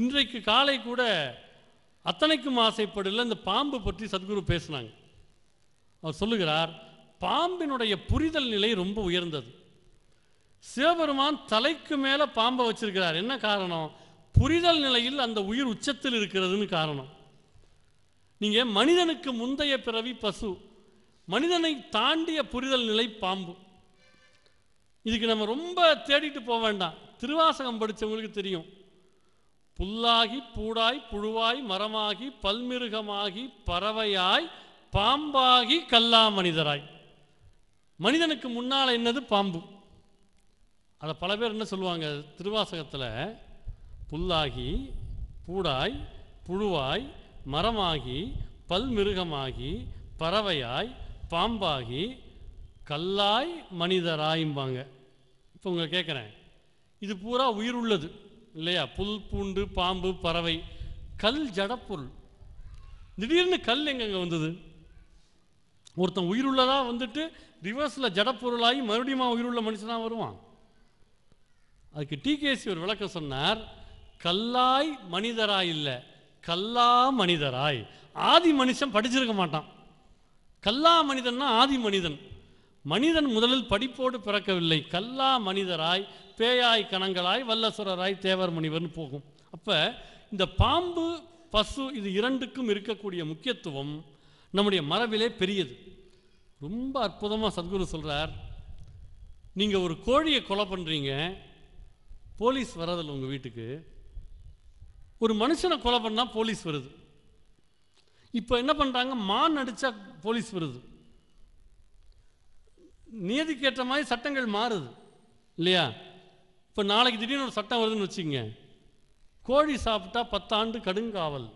இன்றைக்கு காலை கூட அத்தனைக்கும் ஆசைப்படல இந்த பாம்பு பற்றி சத்குரு பேசினாங்க அவர் சொல்லுகிறார் பாம்பினுடைய புரிதல் நிலை ரொம்ப உயர்ந்தது சிவபெருமான் தலைக்கு மேலே பாம்பை வச்சிருக்கிறார் என்ன காரணம் புரிதல் நிலையில் அந்த உயிர் உச்சத்தில் இருக்கிறதுன்னு காரணம் நீங்கள் மனிதனுக்கு முந்தைய பிறவி பசு மனிதனை தாண்டிய புரிதல் நிலை பாம்பு இதுக்கு நம்ம ரொம்ப தேடிட்டு போக வேண்டாம் திருவாசகம் படித்தவங்களுக்கு தெரியும் புல்லாகி பூடாய் புழுவாய் மரமாகி பல்மிருகமாகி பறவையாய் பாம்பாகி கல்லா மனிதராய் மனிதனுக்கு முன்னால் என்னது பாம்பு அதை பல பேர் என்ன சொல்லுவாங்க திருவாசகத்தில் புல்லாகி பூடாய் புழுவாய் மரமாகி பல்மிருகமாகி பறவையாய் பாம்பாகி கல்லாய் மனிதராயும்பாங்க இப்போ உங்களை கேட்குறேன் இது பூரா உயிர் உள்ளது இல்லையா புல் பூண்டு பாம்பு பறவை கல் ஜடப்பொருள் திடீர்னு கல் எங்கெங்கே வந்தது ஒருத்தன் உயிருள்ளதாக வந்துட்டு ரிவர்ஸில் ஜடப்பொருளாகி மறுபடியும் உயிருள்ள மனுஷனாக வருவான் அதுக்கு டிகேசி ஒரு விளக்கம் சொன்னார் கல்லாய் மனிதராய் இல்லை கல்லா மனிதராய் ஆதி மனுஷன் படிச்சிருக்க மாட்டான் கல்லா மனிதன்னா ஆதி மனிதன் மனிதன் முதலில் படிப்போடு பிறக்கவில்லை கல்லா மனிதராய் பேயாய் கணங்களாய் வல்லசுரராய் தேவர் முனிவர்னு போகும் அப்போ இந்த பாம்பு பசு இது இரண்டுக்கும் இருக்கக்கூடிய முக்கியத்துவம் நம்முடைய மரபிலே பெரியது ரொம்ப அற்புதமாக சத்குரு சொல்கிறார் நீங்கள் ஒரு கோழியை கொலை பண்ணுறீங்க போலீஸ் வரதில்லை உங்கள் வீட்டுக்கு ஒரு மனுஷனை கொலை பண்ணால் போலீஸ் வருது இப்போ என்ன பண்ணுறாங்க மான் அடித்தா போலீஸ் வருது நியதிக்கேற்ற மாதிரி சட்டங்கள் மாறுது இல்லையா இப்போ நாளைக்கு திடீர்னு ஒரு சட்டம் வருதுன்னு வச்சுக்கோங்க கோழி சாப்பிட்டா பத்தாண்டு கடுங்காவல்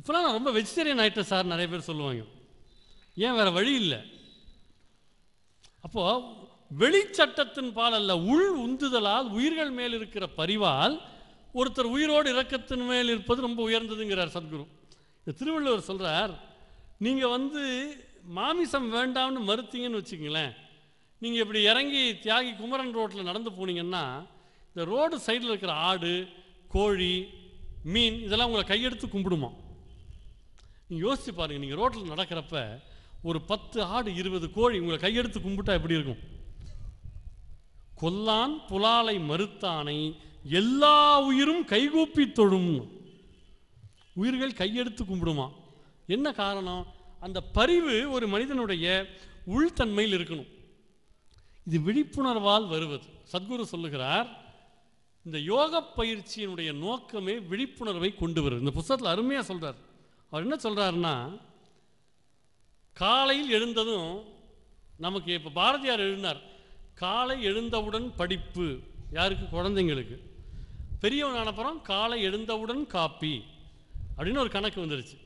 இப்போலாம் நான் ரொம்ப வெஜிடேரியன் ஆகிட்டேன் சார் நிறைய பேர் சொல்லுவாங்க ஏன் வேறு வழி இல்லை அப்போது வெளிச்சட்டத்தின் பால் அல்ல உள் உந்துதலால் உயிர்கள் மேல் இருக்கிற பரிவால் ஒருத்தர் உயிரோடு இறக்கத்தின் மேல் இருப்பது ரொம்ப உயர்ந்ததுங்கிறார் சத்குரு இந்த திருவள்ளுவர் சொல்கிறார் நீங்கள் வந்து மாமிசம் வேண்டாம்னு மறுத்தீங்கன்னு வச்சுக்கங்களேன் நீங்கள் இப்படி இறங்கி தியாகி குமரன் ரோட்டில் நடந்து போனீங்கன்னா இந்த ரோடு சைடில் இருக்கிற ஆடு கோழி மீன் இதெல்லாம் உங்களை கையெடுத்து கும்பிடுமா நீங்கள் யோசித்து பாருங்கள் நீங்கள் ரோட்டில் நடக்கிறப்ப ஒரு பத்து ஆடு இருபது கோழி உங்களை கையெடுத்து கும்பிட்டா எப்படி இருக்கும் கொல்லான் புலாலை மறுத்தானை எல்லா உயிரும் கைகூப்பி தொழும் உயிர்கள் கையெடுத்து கும்பிடுமா என்ன காரணம் அந்த பரிவு ஒரு மனிதனுடைய உள்தன்மையில் இருக்கணும் இது விழிப்புணர்வால் வருவது சத்குரு சொல்லுகிறார் இந்த யோக பயிற்சியினுடைய நோக்கமே விழிப்புணர்வை கொண்டு வருது இந்த புத்தகத்தில் அருமையாக சொல்கிறார் அவர் என்ன சொல்கிறாருன்னா காலையில் எழுந்ததும் நமக்கு இப்போ பாரதியார் எழுதினார் காலை எழுந்தவுடன் படிப்பு யாருக்கு குழந்தைங்களுக்கு பெரியவன் அனுப்புகிறோம் காலை எழுந்தவுடன் காப்பி அப்படின்னு ஒரு கணக்கு வந்துருச்சு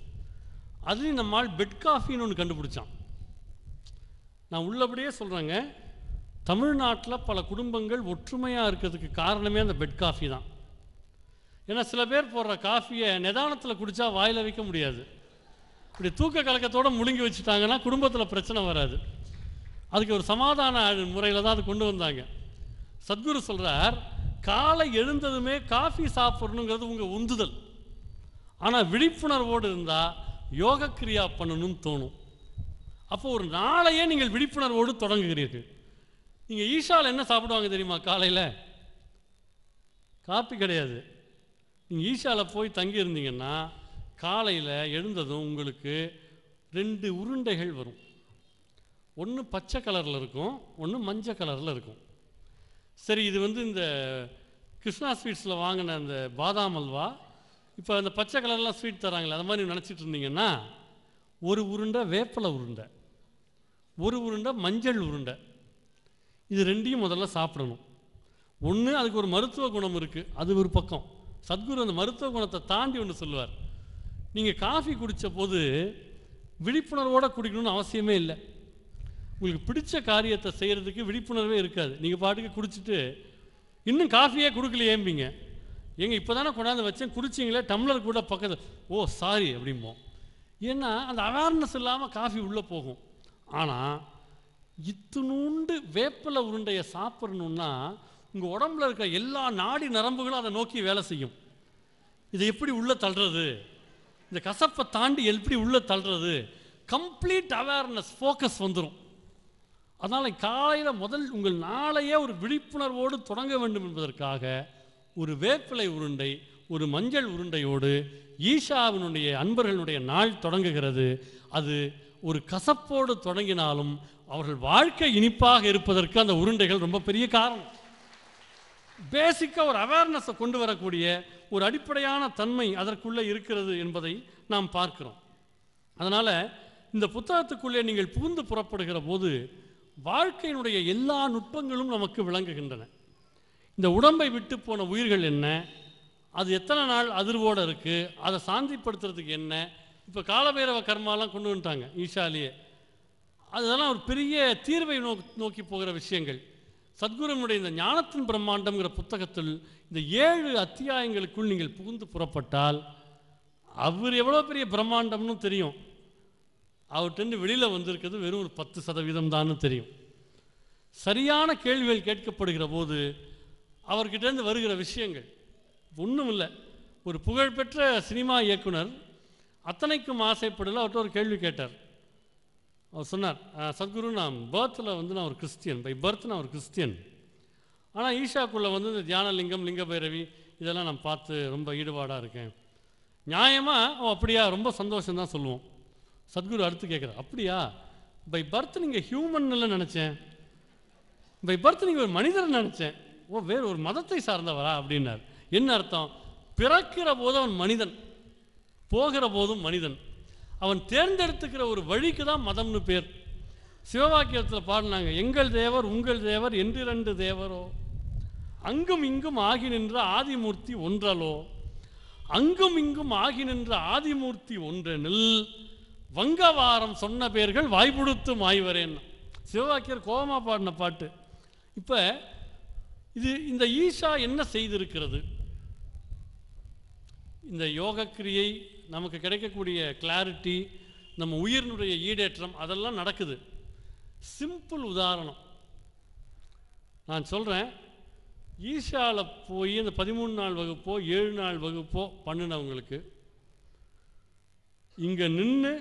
அதுலேயும் நம்ம ஆள் பெட் காஃபின்னு ஒன்று கண்டுபிடிச்சான் நான் உள்ளபடியே சொல்கிறேங்க தமிழ்நாட்டில் பல குடும்பங்கள் ஒற்றுமையாக இருக்கிறதுக்கு காரணமே அந்த பெட் காஃபி தான் ஏன்னா சில பேர் போடுற காஃபியை நிதானத்தில் குடித்தா வாயில் வைக்க முடியாது இப்படி தூக்க கலக்கத்தோடு முழுங்கி வச்சுட்டாங்கன்னா குடும்பத்தில் பிரச்சனை வராது அதுக்கு ஒரு சமாதான முறையில் தான் அது கொண்டு வந்தாங்க சத்குரு சொல்கிறார் காலை எழுந்ததுமே காஃபி சாப்பிட்ணுங்கிறது உங்கள் உந்துதல் ஆனால் விழிப்புணர்வோடு இருந்தால் யோக கிரியா பண்ணணும்னு தோணும் அப்போ ஒரு நாளையே நீங்கள் விழிப்புணர்வோடு தொடங்குகிறீர்கள் நீங்கள் ஈஷாவில் என்ன சாப்பிடுவாங்க தெரியுமா காலையில் காப்பி கிடையாது நீங்கள் ஈஷாவில் போய் தங்கி இருந்தீங்கன்னா காலையில் எழுந்ததும் உங்களுக்கு ரெண்டு உருண்டைகள் வரும் ஒன்று பச்சை கலரில் இருக்கும் ஒன்று மஞ்சள் கலரில் இருக்கும் சரி இது வந்து இந்த கிருஷ்ணா ஸ்வீட்ஸில் வாங்கின அந்த பாதாம் அல்வா இப்போ அந்த பச்சை கலர்லாம் ஸ்வீட் தராங்களே அந்த மாதிரி நீங்கள் நினச்சிட்டு இருந்தீங்கன்னா ஒரு உருண்டை வேப்பலை உருண்டை ஒரு உருண்டை மஞ்சள் உருண்டை இது ரெண்டையும் முதல்ல சாப்பிடணும் ஒன்று அதுக்கு ஒரு மருத்துவ குணம் இருக்குது அது ஒரு பக்கம் சத்குரு அந்த மருத்துவ குணத்தை தாண்டி ஒன்று சொல்லுவார் நீங்கள் காஃபி குடித்த போது விழிப்புணர்வோடு குடிக்கணும்னு அவசியமே இல்லை உங்களுக்கு பிடிச்ச காரியத்தை செய்கிறதுக்கு விழிப்புணர்வே இருக்காது நீங்கள் பாட்டுக்கு குடிச்சிட்டு இன்னும் காஃபியே கொடுக்கல ஏம்பிங்க எங்க இப்போ தானே கொண்டாந்து வச்சேன் குடிச்சிங்களே டம்ளர் கூட பக்கத்தில் ஓ சாரி அப்படிம்போம் ஏன்னா அந்த அவேர்னஸ் இல்லாமல் காஃபி உள்ளே போகும் ஆனால் இத்தினூண்டு வேப்பில உருண்டையை சாப்பிடணுன்னா உங்கள் உடம்புல இருக்கிற எல்லா நாடி நரம்புகளும் அதை நோக்கி வேலை செய்யும் இதை எப்படி உள்ளே தள்ளுறது இந்த கசப்பை தாண்டி எப்படி உள்ளே தள்ளுறது கம்ப்ளீட் அவேர்னஸ் ஃபோக்கஸ் வந்துடும் அதனால் காலையில் முதல் உங்கள் நாளையே ஒரு விழிப்புணர்வோடு தொடங்க வேண்டும் என்பதற்காக ஒரு வேப்பிலை உருண்டை ஒரு மஞ்சள் உருண்டையோடு ஈஷாவினுடைய அன்பர்களுடைய நாள் தொடங்குகிறது அது ஒரு கசப்போடு தொடங்கினாலும் அவர்கள் வாழ்க்கை இனிப்பாக இருப்பதற்கு அந்த உருண்டைகள் ரொம்ப பெரிய காரணம் பேசிக்காக ஒரு அவேர்னஸை கொண்டு வரக்கூடிய ஒரு அடிப்படையான தன்மை அதற்குள்ளே இருக்கிறது என்பதை நாம் பார்க்கிறோம் அதனால் இந்த புத்தகத்துக்குள்ளே நீங்கள் புகுந்து புறப்படுகிற போது வாழ்க்கையினுடைய எல்லா நுட்பங்களும் நமக்கு விளங்குகின்றன இந்த உடம்பை விட்டு போன உயிர்கள் என்ன அது எத்தனை நாள் அதிர்வோடு இருக்குது அதை சாந்திப்படுத்துறதுக்கு என்ன இப்போ காலபைரவ கர்மாலாம் கொண்டு வந்துட்டாங்க ஈஷாலேயே அதெல்லாம் ஒரு பெரிய தீர்வை நோ நோக்கி போகிற விஷயங்கள் சத்குருனுடைய இந்த ஞானத்தின் பிரம்மாண்டம்ங்கிற புத்தகத்தில் இந்த ஏழு அத்தியாயங்களுக்குள் நீங்கள் புகுந்து புறப்பட்டால் அவர் எவ்வளோ பெரிய பிரம்மாண்டம்னு தெரியும் அவர்கிட்ட வெளியில் வந்திருக்கிறது வெறும் ஒரு பத்து சதவீதம் தான் தெரியும் சரியான கேள்விகள் கேட்கப்படுகிற போது அவர்கிட்டேருந்து வருகிற விஷயங்கள் ஒன்றும் இல்லை ஒரு புகழ்பெற்ற சினிமா இயக்குனர் அத்தனைக்கும் ஆசைப்படல அவர்கிட்ட ஒரு கேள்வி கேட்டார் அவர் சொன்னார் சத்குரு நான் பர்த்தில் வந்து நான் ஒரு கிறிஸ்டியன் பை பர்த் நான் ஒரு கிறிஸ்டியன் ஆனால் ஈஷாக்குள்ளே வந்து இந்த தியானலிங்கம் லிங்க பைரவி இதெல்லாம் நான் பார்த்து ரொம்ப ஈடுபாடாக இருக்கேன் நியாயமாக அவன் அப்படியா ரொம்ப சந்தோஷம்தான் சொல்லுவோம் சத்குரு அடுத்து கேட்குறார் அப்படியா பை பர்த் நீங்கள் ஹியூமன்ல நினச்சேன் பை பர்த் நீங்கள் ஒரு மனிதர் நினச்சேன் ஓ வேறு ஒரு மதத்தை சார்ந்தவரா அப்படின்னார் என்ன அர்த்தம் பிறக்கிற போது அவன் மனிதன் போகிற போதும் மனிதன் அவன் தேர்ந்தெடுத்துக்கிற ஒரு வழிக்கு தான் மதம்னு பேர் சிவவாக்கியத்தில் பாடினாங்க எங்கள் தேவர் உங்கள் தேவர் என்றிரண்டு தேவரோ அங்கும் இங்கும் ஆகி நின்ற ஆதிமூர்த்தி ஒன்றலோ அங்கும் இங்கும் ஆகி நின்ற ஆதிமூர்த்தி ஒன்றெனில் வங்கவாரம் சொன்ன பெயர்கள் வாய்ப்புடுத்து மாய்வரேன் சிவவாக்கியர் கோபமாக பாடின பாட்டு இப்போ இது இந்த ஈஷா என்ன செய்திருக்கிறது இந்த யோகக்கிரியை நமக்கு கிடைக்கக்கூடிய கிளாரிட்டி நம்ம உயிரினுடைய ஈடேற்றம் அதெல்லாம் நடக்குது சிம்பிள் உதாரணம் நான் சொல்கிறேன் ஈஷாவில் போய் இந்த பதிமூணு நாள் வகுப்போ ஏழு நாள் வகுப்போ பண்ணினவங்களுக்கு இங்கே நின்று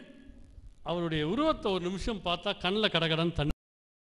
அவருடைய உருவத்தை ஒரு நிமிஷம் பார்த்தா கண்ணில் கடகடன் தண்ணி